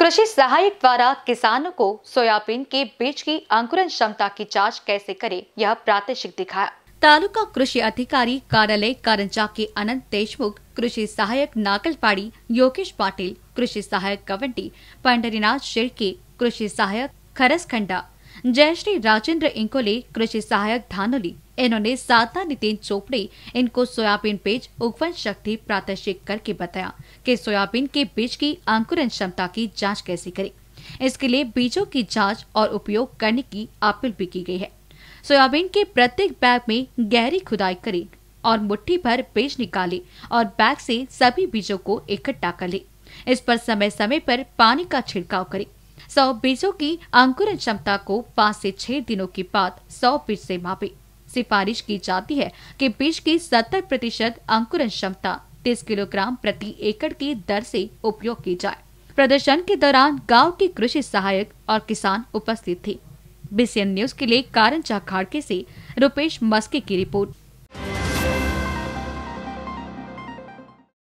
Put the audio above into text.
कृषि सहायक द्वारा किसानों को सोयाबीन के बीज की अंकुरण क्षमता की जांच कैसे करें यह प्रादेशिक दिखाया तालुका कृषि अधिकारी कार्यालय कारंजा के अनंत देशमुख कृषि सहायक पाड़ी योगेश पाटिल कृषि सहायक कवंटी पंडरीनाथ शेरके कृषि सहायक खरसखंडा जयश्री राजेंद्र इंकोले कृषि सहायक धानोली इन्होंने साधना नितिन चोपड़े इनको सोयाबीन बीज उगवन शक्ति प्रादर्शिक करके बताया कि सोयाबीन के बीज की अंकुरन क्षमता की जांच कैसे करें इसके लिए बीजों की जांच और उपयोग करने की अपील भी की गई है सोयाबीन के प्रत्येक बैग में गहरी खुदाई करें और मुट्ठी भर बीज निकाले और बैग से सभी बीजों को इकट्ठा कर ले इस पर समय समय पर पानी का छिड़काव करें सौ बीजों की अंकुरण क्षमता को पाँच से छह दिनों के बाद सौ बीज से मापे सिफारिश की जाती है कि बीज की सत्तर प्रतिशत अंकुरण क्षमता तीस किलोग्राम प्रति एकड़ की दर से उपयोग की जाए प्रदर्शन के दौरान गांव के कृषि सहायक और किसान उपस्थित थे बीसीएन न्यूज के लिए कारण चाखाड़के से रुपेश मस्के की रिपोर्ट